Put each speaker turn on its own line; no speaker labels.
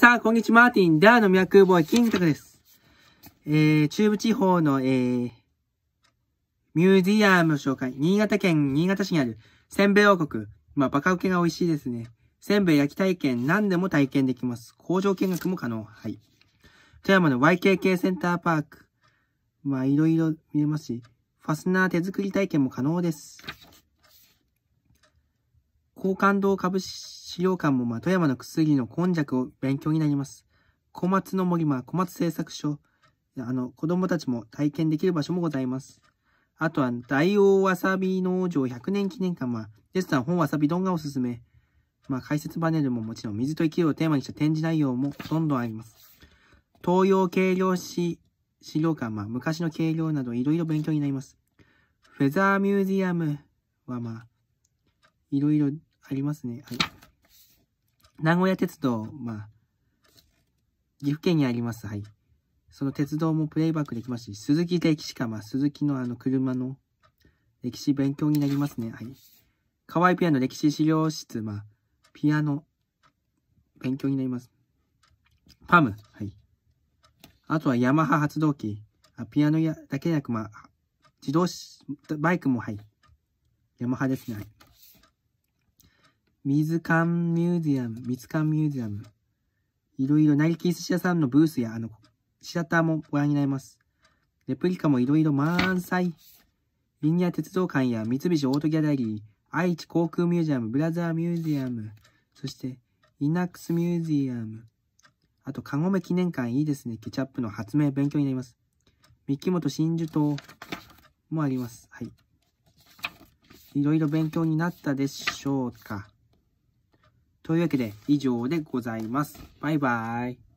さあ、こんにちは、マーティン、ダーの脈ボーイ、キングタクです。えー、中部地方の、えー、ミュージアムの紹介。新潟県新潟市にある、せんべい王国。まあ、バカウケが美味しいですね。せんべい焼き体験、何でも体験できます。工場見学も可能。はい。富山の YKK センターパーク。まあ、いろいろ見れますし、ファスナー手作り体験も可能です。高感動株資料館もま富山の薬の根弱を勉強になります。小松の森間、小松製作所、あの、子供たちも体験できる場所もございます。あとは、大王わさび農場100年記念館は、レストラ本わさび丼がおすすめ。まあ、解説パネルももちろん、水と生きるをテーマにした展示内容もどんどんあります。東洋軽量史資料館は、昔の軽量などいろいろ勉強になります。フェザーミュージアムは、まあ、いろいろありますね。はい。名古屋鉄道、まあ、岐阜県にあります。はい。その鉄道もプレイバックできますし、鈴木歴史か、まあ、鈴木のあの車の歴史勉強になりますね。はい。河合ピアノ歴史資料室、まあ、ピアノ、勉強になります。パム、はい。あとはヤマハ発動機。あピアノやだけなく、まあ、自動バイクも、はい。ヤマハですね。はい水缶ミュージアム、水缶ミュージアム。いろいろ、成ー寿司屋さんのブースや、あの、シアターもご覧になります。レプリカもいろいろ満載。リニア鉄道館や三菱オートギャラリー、愛知航空ミュージアム、ブラザーミュージアム、そして、イナックスミュージアム。あと、カゴメ記念館いいですね。ケチャップの発明勉強になります。三木本真珠島もあります。はい。いろいろ勉強になったでしょうか。というわけで以上でございます。バイバイ。